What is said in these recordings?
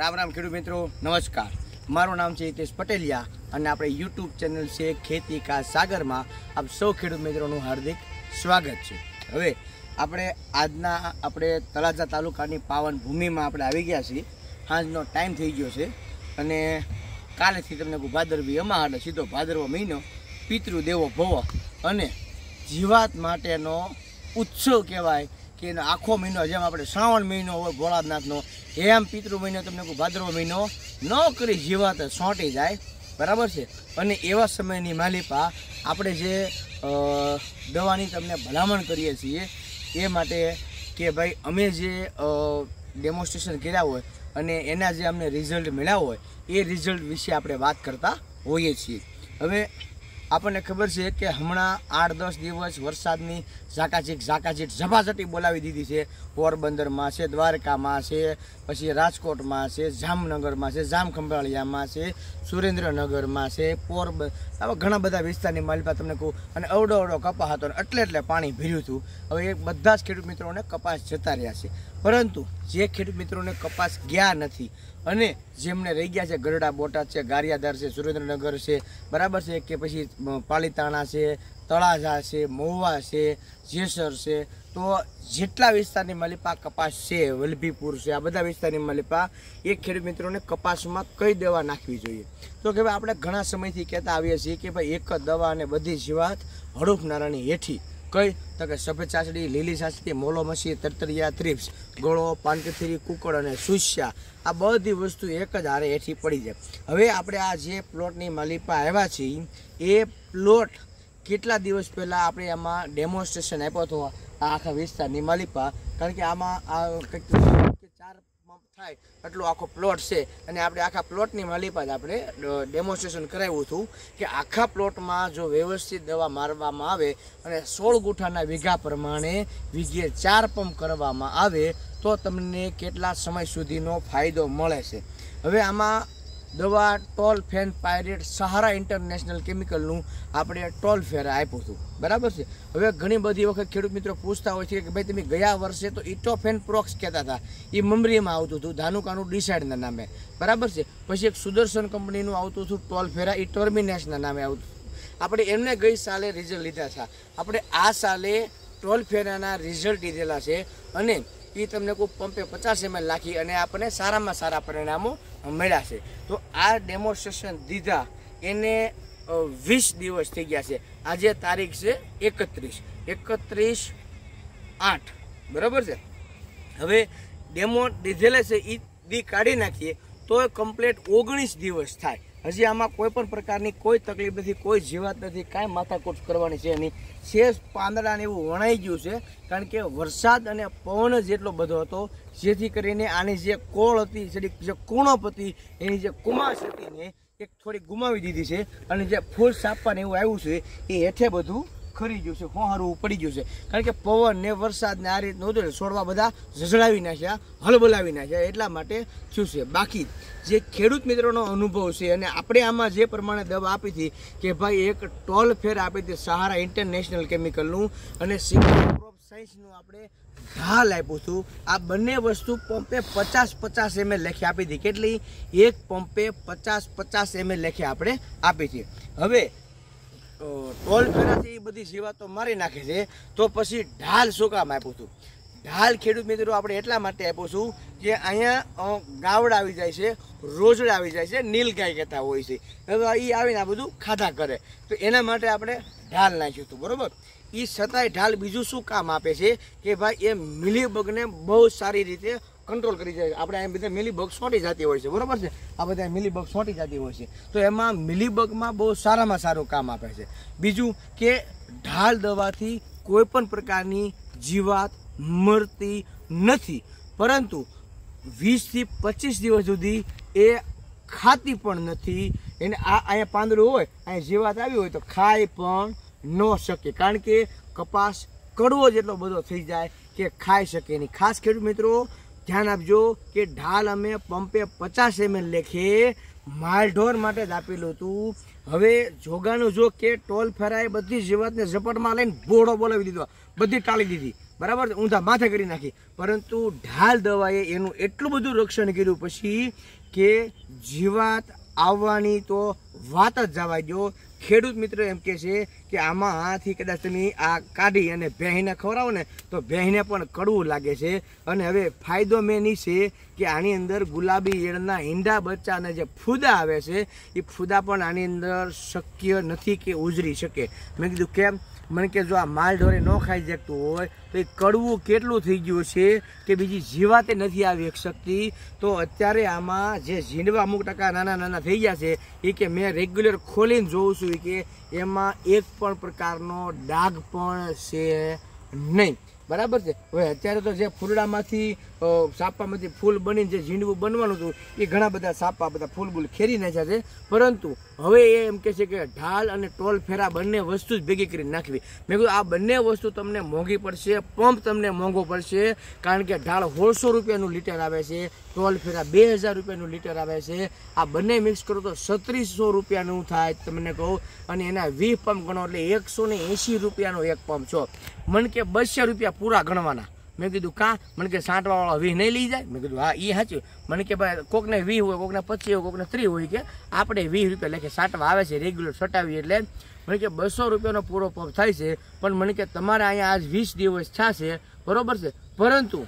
રામ રામ ખેડૂત મિત્રો નમસ્કાર મારું નામ છે હિતેશ પટેલિયા અને આપણે યુટ્યુબ ચેનલ છે ખેતી કા સાગરમાં આપ સૌ ખેડૂત મિત્રોનું હાર્દિક સ્વાગત છે હવે આપણે આજના આપણે તળાજા તાલુકાની પાવન ભૂમિમાં આપણે આવી ગયા છીએ સાંજનો ટાઈમ થઈ ગયો છે અને કાલેથી તમને ભાદરવી અમા એટલે સીધો ભાદરવો મહિનો પિતૃદેવો દેવો ભવ અને જીવાત માટેનો ઉત્સવ કહેવાય કે એનો આખો મહિનો જેમ આપણે શ્રાવણ મહિનો હોય ભોળાનાથનો એમ પિતૃ મહિનો તમને કોઈ ભાદરવો મહિનો ન કરી જીવાત સોંટી જાય બરાબર છે અને એવા સમયની માલિપા આપણે જે દવાની તમને ભલામણ કરીએ છીએ એ માટે કે ભાઈ અમે જે ડેમોન્સ્ટ્રેશન કર્યા હોય અને એના જે અમને રિઝલ્ટ મળ્યા હોય એ રિઝલ્ટ વિશે આપણે વાત કરતા હોઈએ છીએ હવે આપણને ખબર છે કે હમણાં આઠ દસ દિવસ વરસાદની ઝાકાઝીક ઝાકાઝીક ઝપાઝટી બોલાવી દીધી છે પોરબંદરમાં છે દ્વારકામાં છે પછી રાજકોટમાં છે જામનગરમાં છે જામખંભાળિયામાં છે સુરેન્દ્રનગરમાં છે પોરબ આવા ઘણા બધા વિસ્તારની માલિકા તમને કહું અને અવડો અવડો કપાસ હતો એટલે એટલે પાણી ભર્યું હતું હવે એ બધા જ ખેડૂત મિત્રોને કપાસ જતા રહ્યા છે પરંતુ જે ખેડૂત મિત્રોને કપાસ ગયા નથી અને જેમને રહી ગયા છે ગરડા બોટાદ છે ગારિયાધાર છે સુરેન્દ્રનગર છે બરાબર છે કે પછી પાલીતાણા છે તળાજા છે મહુવા છે જેસર છે તો જેટલા વિસ્તારની મલિપા કપાસ છે વલભીપુર છે આ બધા વિસ્તારની મલિપા એ ખેડૂત મિત્રોને કપાસમાં કઈ દવા નાખવી જોઈએ તો કે ભાઈ આપણે ઘણા સમયથી કહેતા આવીએ છીએ કે ભાઈ એક જ દવા અને બધી જીવાત હડુફનારાની હેઠી કઈ તો કે સફેદ ચાસડી લીલી ચાસડી મોલોમસી મસી તરતરિયા થ્રીપ્સ ગોળો પાનકથીરી કુકડ અને સુસ્યા આ બધી વસ્તુ એક જ હારે હેઠી પડી જાય હવે આપણે આ જે પ્લોટની માલિપા આવ્યા છીએ એ પ્લોટ કેટલા દિવસ પહેલાં આપણે આમાં ડેમોન્સ્ટ્રેશન આપ્યો હતો આ આખા વિસ્તારની માલિપા કારણ કે આમાં આ કંઈક ચાર થાય એટલો આખો પ્લોટ છે અને આપણે આખા પ્લોટની માલિપા જ આપણે ડેમોન્સ્ટ્રેશન કરાવ્યું હતું કે આખા પ્લોટમાં જો વ્યવસ્થિત દવા મારવામાં આવે અને સોળ ગુઠાના વીઘા પ્રમાણે વીઘે ચાર પંપ કરવામાં આવે તો તમને કેટલા સમય સુધીનો ફાયદો મળે છે હવે આમાં દવા ટોલ ફેન પાયરેટ સહારા ઇન્ટરનેશનલ કેમિકલનું આપણે ટોલ ફેર આપ્યું હતું બરાબર છે હવે ઘણી બધી વખત ખેડૂત મિત્રો પૂછતા હોય છે કે ભાઈ તમે ગયા વર્ષે તો ઇટોફેન પ્રોક્સ કહેતા હતા એ મમરીમાં આવતું હતું ધાનુકાનું ડિસાઇડના નામે બરાબર છે પછી એક સુદર્શન કંપનીનું આવતું હતું ટોલ ફેરા એ ટર્મિનેશના નામે આવતું હતું આપણે એમને ગઈ સાલે રિઝલ્ટ લીધા હતા આપણે આ સાલે ટોલ ફેરાના રિઝલ્ટ લીધેલા છે અને એ તમને કોઈ પંપે પચાસ એમએલ નાખી અને આપણને સારામાં સારા પરિણામો મળ્યા છે તો આ ડેમોન્સ્ટ્રેશન દીધા એને વીસ દિવસ થઈ ગયા છે આજે તારીખ છે એકત્રીસ એકત્રીસ આઠ બરાબર છે હવે ડેમો દીધેલા છે એ દી કાઢી નાખીએ તો કમ્પ્લેટ ઓગણીસ દિવસ થાય હજી આમાં કોઈ પણ પ્રકારની કોઈ તકલીફ નથી કોઈ જીવાત નથી કાંઈ માથાકૂટ કરવાની છે નહીં શેષ પાંદડાને એવું વણાઈ ગયું છે કારણ કે વરસાદ અને પવન જ એટલો બધો હતો જેથી કરીને આની જે કોળ હતી જેની જે કુણપ હતી એની જે કુમાશ હતી ને એક થોડી ગુમાવી દીધી છે અને જે ફૂલ સાપવાને એવું આવ્યું છે એ હેઠે બધું ખરી ગયું છે હોહારું પડી ગયું છે કારણ કે પવન ને વરસાદ ને આ રીતનું હતું છોડવા બધા ઝઝડાવી નાખ્યા હલબલાવી નાખ્યા એટલા માટે થયું છે બાકી જે ખેડૂત મિત્રોનો અનુભવ છે અને આપણે આમાં જે પ્રમાણે દવા આપી હતી કે ભાઈ એક ટોલ ફેર આપી હતી સહારા ઇન્ટરનેશનલ કેમિકલનું અને સિંગલ સાયન્સનું આપણે ઢાલ આપ્યું હતું આ બંને વસ્તુ પંપે પચાસ પચાસ એમ લખી આપી હતી કેટલી એક પંપે પચાસ પચાસ એમ લેખી આપણે આપી છે હવે ટોલ ફેરાથી એ બધી જીવાતો મારી નાખે છે તો પછી ઢાલ શું કામ આપ્યું હતું ઢાલ ખેડૂત મિત્રો આપણે એટલા માટે આપ્યો છું કે અહીંયા ગાવડ આવી જાય છે રોજડ આવી જાય છે નીલગાય કહેતા હોય છે એ આવીને આ બધું ખાધા કરે તો એના માટે આપણે ઢાલ નાખ્યું હતું બરાબર એ છતાંય ઢાલ બીજું શું કામ આપે છે કે ભાઈ એ મિલીબગને બહુ સારી રીતે કંટ્રોલ કરી જાય આપણે આ બધા મિલીબગ સોંટી જતી હોય છે બરાબર છે આ બધા મિલીબગ સોંટી જતી હોય છે તો એમાં મિલીબગમાં બહુ સારામાં સારું કામ આપે છે બીજું કે ઢાલ દવાથી કોઈ પણ પ્રકારની જીવાત મળતી નથી પરંતુ વીસથી પચીસ દિવસ સુધી એ ખાતી પણ નથી એને આ અહીંયા પાંદડું હોય અહીંયા જીવાત આવી હોય તો ખાય પણ ન શકે કારણ કે કપાસ કડવો જ એટલો બધો થઈ જાય કે ખાઈ શકે નહીં ખાસ ખેડૂત મિત્રો ધ્યાન આપજો કે ઢાલ અમે પંપે પચાસ એમએલ લેખે માલઢોર માટે જ આપેલું હતું હવે જોગાનું જો કે ટોલ ફેરાએ બધી જીવાતને ઝપટમાં લઈને બોળો બોલાવી દીધો બધી ટાળી દીધી બરાબર ઊંધા માથે કરી નાખી પરંતુ ઢાલ દવાએ એનું એટલું બધું રક્ષણ કર્યું પછી કે જીવાત આવવાની તો વાત જ જવા દો ખેડૂત મિત્ર એમ કે છે કે આમાંથી કદાચ તમે આ કાઢી અને ભેંને ખવડાવો ને તો ભેંને પણ કડવું લાગે છે અને હવે ફાયદો મેં એ છે કે આની અંદર ગુલાબી ઈયળના ઈંડા બચ્ચાના જે ફૂદા આવે છે એ ફૂદા પણ આની અંદર શક્ય નથી કે ઉજરી શકે મેં કીધું કેમ મને કે જો આ માલ ઢોરે ન ખાઈ શકતું હોય તો એ કડવું કેટલું થઈ ગયું છે કે બીજી જીવાતે નથી આવી શકતી તો અત્યારે આમાં જે ઝીંડવા અમુક ટકા નાના નાના થઈ ગયા છે એ કે મેં રેગ્યુલર ખોલીને જોઉં છું કે એમાં એક પણ પ્રકારનો ડાઘ પણ છે નહીં બરાબર છે હવે અત્યારે તો જે ફૂલડામાંથી સાપામાંથી ફૂલ બનીને જે ઝીંડવું બનવાનું હતું એ ઘણા બધા સાપા બધા ફૂલ બૂલ ખેરી નાખ્યા છે પરંતુ હવે એ એમ કહે છે કે ઢાલ અને ટોલ ફેરા બંને વસ્તુ જ ભેગી કરી નાખવી મેં કીધું આ બંને વસ્તુ તમને મોંઘી પડશે પંપ તમને મોંઘો પડશે કારણ કે ઢાળ સોળસો રૂપિયાનું લીટર આવે છે ટોલ ફેરા બે હજાર રૂપિયાનું લીટર આવે છે આ બંને મિક્સ કરો તો સત્રીસો રૂપિયાનું થાય તમને કહું અને એના વીસ પંપ ગણો એટલે એકસો ને એંશી રૂપિયાનો એક પંપ છો મને કે બસો રૂપિયા પૂરા ગણવાના મેં કીધું કાં મને કે સાંટવાવાળો વીહ નહીં લઈ જાય મેં કીધું હા એ સાચું મને કે ભાઈ કોકને વીહ હોય કોકને પચીસ હોય કોકને ત્રીસ હોય કે આપણે વીસ રૂપિયા લેખે સાંટવા આવે છે રેગ્યુલર સટાવી એટલે મને કે બસો રૂપિયાનો પૂરો પગ થાય છે પણ મને કે તમારે અહીંયા આજ વીસ દિવસ થશે બરોબર છે પરંતુ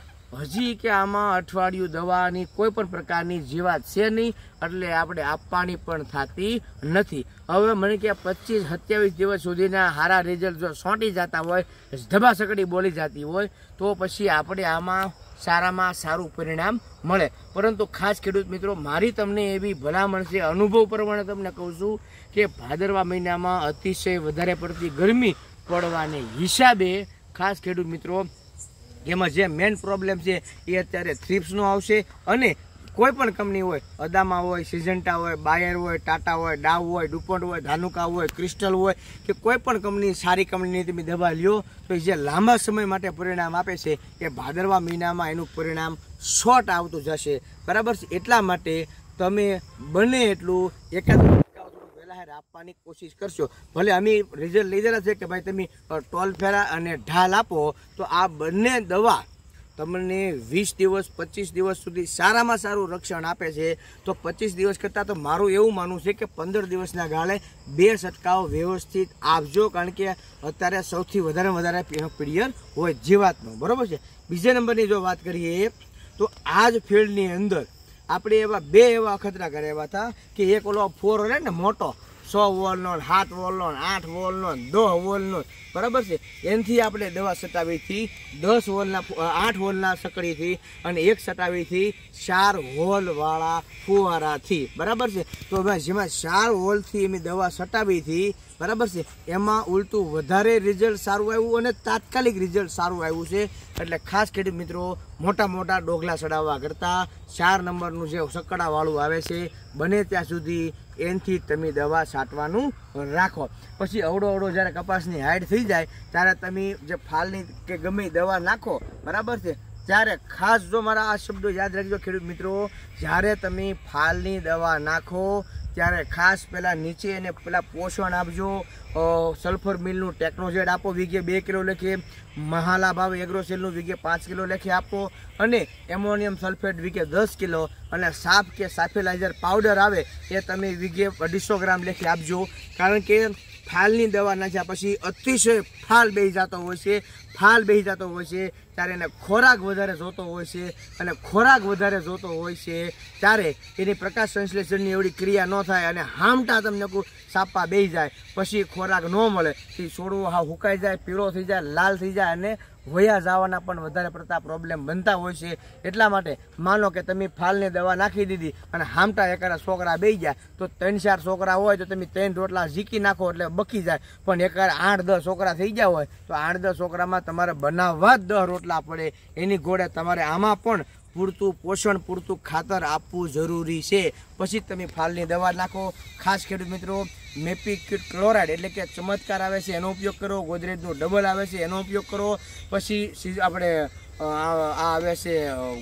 હજી કે આમાં અઠવાડિયું દવાની કોઈ પણ પ્રકારની જીવાત છે નહીં એટલે આપણે આપવાની પણ થતી નથી હવે મને કે પચીસ સત્યાવીસ દિવસ સુધીના સારા રિઝલ્ટ જો સોંટી જતા હોય ધબાસકડી બોલી જતી હોય તો પછી આપણે આમાં સારામાં સારું પરિણામ મળે પરંતુ ખાસ ખેડૂત મિત્રો મારી તમને એવી ભલામણ છે અનુભવ પ્રમાણે તમને કહું છું કે ભાદરવા મહિનામાં અતિશય વધારે પડતી ગરમી પડવાને હિસાબે ખાસ ખેડૂત મિત્રો જેમાં જે મેઇન પ્રોબ્લેમ છે એ અત્યારે થ્રિપ્સનો આવશે અને કોઈ પણ કંપની હોય અદામા હોય સિઝન્ટા હોય બાયર હોય ટાટા હોય ડાવ હોય ડુપોન્ટ હોય ધાનુકા હોય ક્રિસ્ટલ હોય કે કોઈ પણ કંપની સારી કંપનીની તમે દવા લ્યો તો જે લાંબા સમય માટે પરિણામ આપે છે એ ભાદરવા મહિનામાં એનું પરિણામ શોર્ટ આવતું જશે બરાબર છે એટલા માટે તમે બને એટલું એકાદ જાહેર આપવાની કોશિશ કરશો ભલે અમે રિઝલ્ટ લઈ દેલા છે કે ભાઈ તમે ટોલ ફેરા અને ઢાલ આપો તો આ બંને દવા તમને વીસ દિવસ પચીસ દિવસ સુધી સારામાં સારું રક્ષણ આપે છે તો પચીસ દિવસ કરતાં તો મારું એવું માનવું છે કે પંદર દિવસના ગાળે બે છંટકાવ વ્યવસ્થિત આપજો કારણ કે અત્યારે સૌથી વધારે વધારે પીડિયર હોય જીવાતનો બરાબર છે બીજા નંબરની જો વાત કરીએ તો આ જ ફિલ્ડની અંદર આપણે એવા બે એવા અખતરા કરાવ્યા હતા કે એક ઓલો ફોર હોય ને મોટો સો વોલનો સાત વોલનો આઠ વોલનો દસ વોલનો બરાબર છે એનાથી આપણે દવા સટાવીથી દસ વોલના આઠ વોલના સકડીથી અને એક સટાવીથી ચાર વોલવાળા ફુવારાથી બરાબર છે તો જેમાં ચાર વોલથી એમની દવા સટાવીથી બરાબર છે એમાં ઉલટું વધારે રિઝલ્ટ સારું આવ્યું અને તાત્કાલિક રિઝલ્ટ સારું આવ્યું છે એટલે ખાસ ખેડૂત મિત્રો મોટા મોટા ડોગલા ચડાવવા કરતાં ચાર નંબરનું જે સકડાવાળું આવે છે બને ત્યાં સુધી એનથી તમે દવા છાંટવાનું રાખો પછી અવડો અવડો જ્યારે કપાસની હાઈડ થઈ જાય ત્યારે તમે જે ફાલની કે ગમે દવા નાખો બરાબર છે ત્યારે ખાસ જો મારા આ શબ્દો યાદ રાખજો ખેડૂત મિત્રો જ્યારે તમે ફાલની દવા નાખો ત્યારે ખાસ પહેલાં નીચે એને પેલા પોષણ આપજો સલ્ફર મિલનું ટેકનોજેડ આપો વીઘે બે કિલો લખીએ મહાલા ભાવ એગ્રોસેલનું વિઘે પાંચ કિલો લખી આપો અને એમોનિયમ સલ્ફેટ વિઘે દસ કિલો અને સાફ કે સાફેલાઇઝર પાવડર આવે એ તમે વીઘે અઢીસો ગ્રામ લખી આપજો કારણ કે ફાલની દવા નાખ્યા પછી અતિશય ફાલ બેહી જતો હોય છે ફાલ બેહી જતો હોય છે ત્યારે એને ખોરાક વધારે જોતો હોય છે અને ખોરાક વધારે જોતો હોય છે ત્યારે એની પ્રકાશ સંશ્લેષણની એવડી ક્રિયા ન થાય અને હામટા તમને કહું સાપા બેસી જાય પછી ખોરાક ન મળે તે છોડવો હા હુકાઈ જાય પીળો થઈ જાય લાલ થઈ જાય અને વયા જવાના પણ વધારે પડતા પ્રોબ્લેમ બનતા હોય છે એટલા માટે માનો કે તમે ફાલની દવા નાખી દીધી અને હામટા એકારા છોકરા બે જાય તો ત્રણ ચાર છોકરા હોય તો તમે ત્રણ રોટલા ઝીકી નાખો એટલે બકી જાય પણ એકારા આઠ દસ છોકરા થઈ ગયા હોય તો આઠ દસ છોકરામાં તમારે બનાવવા જ દસ રોટલા પડે એની ઘોડે તમારે આમાં પણ પૂરતું પોષણ પૂરતું ખાતર આપવું જરૂરી છે પછી તમે ફાલની દવા નાખો ખાસ ખેડૂત મિત્રો મેપિક્યુટ ક્લોરાઇડ એટલે કે ચમત્કાર આવે છે એનો ઉપયોગ કરો ગોદરેજનો ડબલ આવે છે એનો ઉપયોગ કરો પછી આપણે આ આવે છે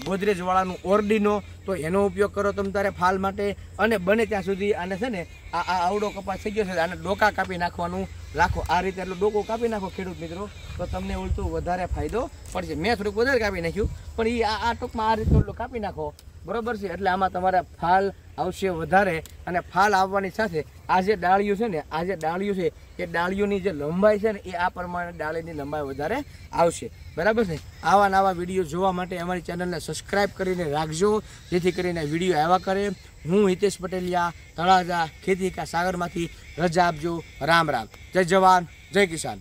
ગોદરેજવાળાનું ઓરડીનો તો એનો ઉપયોગ કરો તમે તારે ફાલ માટે અને બને ત્યાં સુધી આને છે ને આ આ આવડો કપાસ થઈ ગયો છે આને ડોકા કાપી નાખવાનું રાખો આ રીતે એટલે ડોકો કાપી નાખો ખેડૂત મિત્રો તો તમને ઉલટું વધારે ફાયદો પડશે મેં થોડુંક વધારે કાપી નાખ્યું પણ એ આ ટૂંકમાં આ રીતે કાપી નાખો બરોબર છે એટલે આમાં તમારા ફાલ આવશે વધારે અને ફાલ આવવાની સાથે આ જે ડાળિયું છે ને આ જે ડાળિયું છે એ ડાળીઓની જે લંબાઈ છે ને એ આ પ્રમાણે ડાળીની લંબાઈ વધારે આવશે બરાબર છે આવા નવા વિડીયો જોવા માટે અમારી ચેનલને સબસ્ક્રાઈબ કરીને રાખજો જેથી કરીને વિડીયો આવ્યા કરે હું હિતેશ પટેલિયા તળાજા ખેતી કા સાગરમાંથી રજા આપજો રામ રામ જય જવાન જય કિસાન